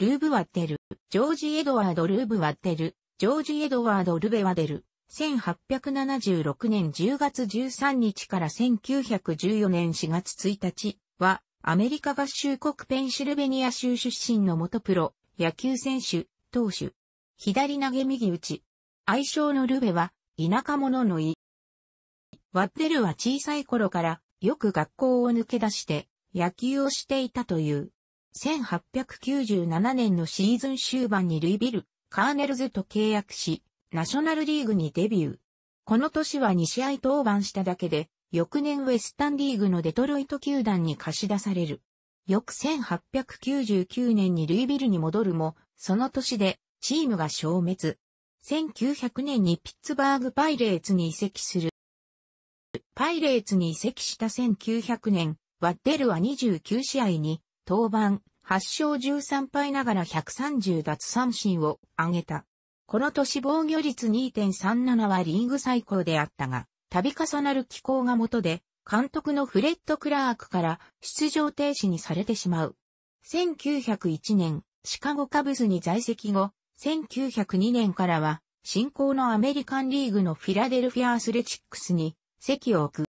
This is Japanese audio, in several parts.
ルーブワッテル、ジョージ・エドワード・ルーブワッテル、ジョージ・エドワード・ルベワデル、1876年10月13日から1914年4月1日は、アメリカ合衆国ペンシルベニア州出身の元プロ、野球選手、投手。左投げ右打ち。愛称のルベは、田舎者の意。ワッテルは小さい頃から、よく学校を抜け出して、野球をしていたという。1897年のシーズン終盤にルイビル、カーネルズと契約し、ナショナルリーグにデビュー。この年は2試合登板しただけで、翌年ウェスタンリーグのデトロイト球団に貸し出される。翌1899年にルイビルに戻るも、その年でチームが消滅。1900年にピッツバーグパイレーツに移籍する。パイレーツに移籍した1900年、ワッデルは29試合に登板、8勝13敗ながら130奪三振を挙げた。この年防御率2.37はリーグ最高であったが、度重なる気候が元で、監督のフレッド・クラークから出場停止にされてしまう。1901年、シカゴカブスに在籍後、1902年からは、新興のアメリカンリーグのフィラデルフィアアスレチックスに席を置く。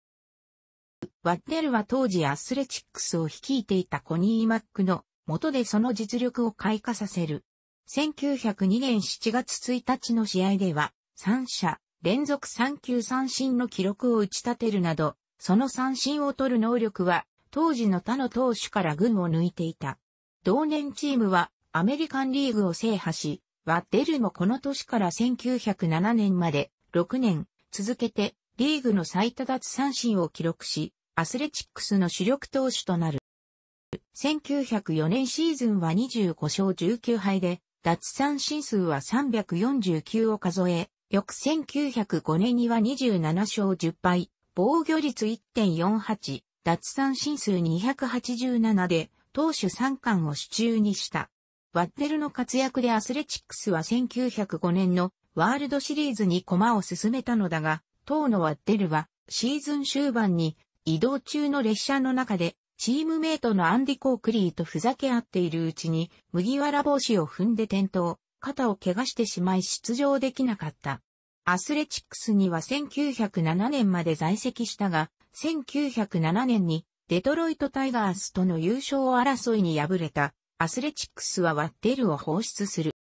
ワッテルは当時アスレチックスを率いていたコニー・マックの元でその実力を開花させる。1902年7月1日の試合では、3者連続3球三振の記録を打ち立てるなど、その三振を取る能力は、当時の他の投手から群を抜いていた。同年チームは、アメリカンリーグを制覇し、ワッデルもこの年から1907年まで、6年、続けて、リーグの最多奪三振を記録し、アスレチックスの主力投手となる。1904年シーズンは25勝19敗で、脱三振数は349を数え、翌1905年には27勝10敗、防御率1.48、脱三振数287で、投手3冠を手中にした。ワッテルの活躍でアスレチックスは1905年のワールドシリーズに駒を進めたのだが、当のワッテルはシーズン終盤に移動中の列車の中で、チームメイトのアンディ・コークリーとふざけ合っているうちに、麦わら帽子を踏んで転倒、肩を怪我してしまい出場できなかった。アスレチックスには1907年まで在籍したが、1907年にデトロイトタイガースとの優勝争いに敗れたアスレチックスはワッテルを放出する。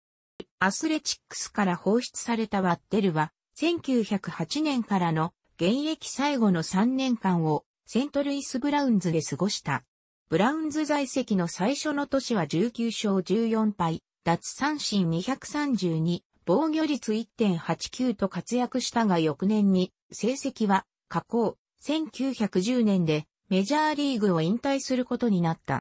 アスレチックスから放出されたワッテルは1908年からの現役最後の3年間をセントルイス・ブラウンズで過ごした。ブラウンズ在籍の最初の年は19勝14敗、脱三振232、防御率1.89と活躍したが翌年に成績は下降、1910年でメジャーリーグを引退することになった。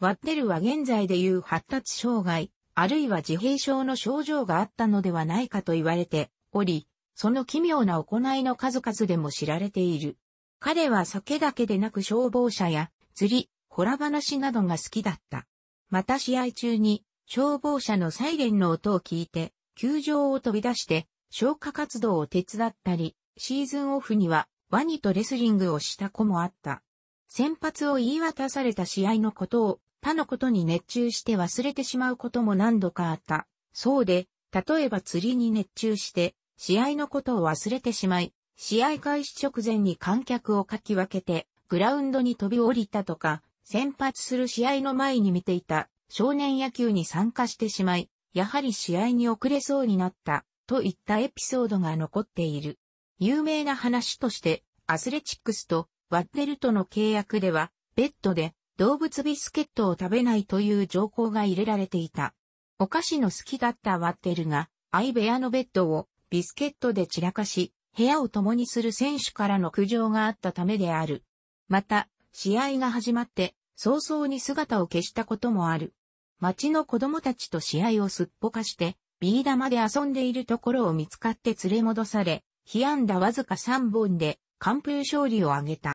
ワッテルは現在でいう発達障害、あるいは自閉症の症状があったのではないかと言われており、その奇妙な行いの数々でも知られている。彼は酒だけでなく消防車や釣り、ホラ話などが好きだった。また試合中に消防車のサイレンの音を聞いて、球場を飛び出して消火活動を手伝ったり、シーズンオフにはワニとレスリングをした子もあった。先発を言い渡された試合のことを他のことに熱中して忘れてしまうことも何度かあった。そうで、例えば釣りに熱中して試合のことを忘れてしまい、試合開始直前に観客をかき分けて、グラウンドに飛び降りたとか、先発する試合の前に見ていた少年野球に参加してしまい、やはり試合に遅れそうになった、といったエピソードが残っている。有名な話として、アスレチックスとワッデルとの契約では、ベッドで動物ビスケットを食べないという条項が入れられていた。お菓子の好きだったワッデルが、相部屋のベッドをビスケットで散らかし、部屋を共にする選手からの苦情があったためである。また、試合が始まって早々に姿を消したこともある。町の子供たちと試合をすっぽかして、ビー玉で遊んでいるところを見つかって連れ戻され、被安打わずか3本で完封勝利を挙げた。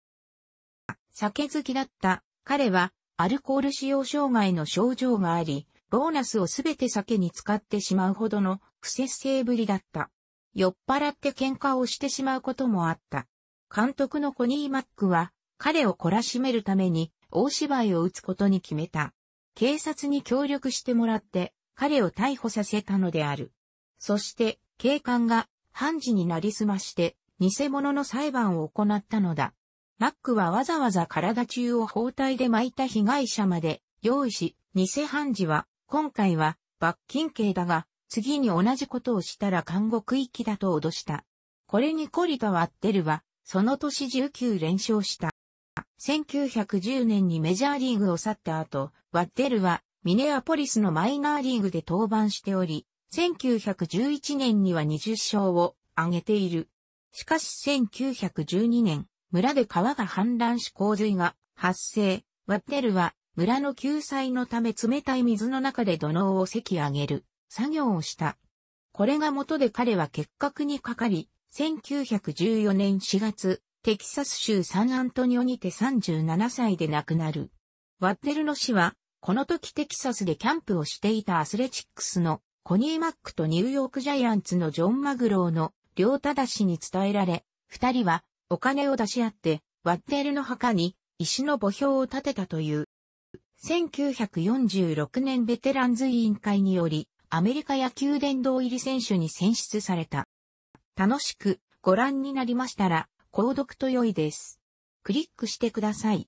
酒好きだった彼はアルコール使用障害の症状があり、ボーナスをすべて酒に使ってしまうほどの不節制ぶりだった。酔っ払って喧嘩をしてしまうこともあった。監督のコニー・マックは、彼を懲らしめるために、大芝居を打つことに決めた。警察に協力してもらって、彼を逮捕させたのである。そして、警官が、判事になりすまして、偽物の裁判を行ったのだ。マックはわざわざ体中を包帯で巻いた被害者まで用意し、偽判事は、今回は罰金刑だが、次に同じことをしたら監獄行きだと脅した。これにコリタはッテルは、その年19連勝した。1910年にメジャーリーグを去った後、ワッテルはミネアポリスのマイナーリーグで登板しており、1911年には20勝を挙げている。しかし1912年、村で川が氾濫し洪水が発生。ワッテルは村の救済のため冷たい水の中で土のをせき上げる。作業をした。これが元で彼は結核にかかり、1914年4月、テキサス州サンアントニオにて37歳で亡くなる。ワッテルの死は、この時テキサスでキャンプをしていたアスレチックスのコニー・マックとニューヨークジャイアンツのジョン・マグローの両正氏に伝えられ、二人はお金を出し合って、ワッテルの墓に石の墓標を建てたという。1946年ベテランズ委員会により、アメリカ野球殿堂入り選手に選出された。楽しくご覧になりましたら、購読と良いです。クリックしてください。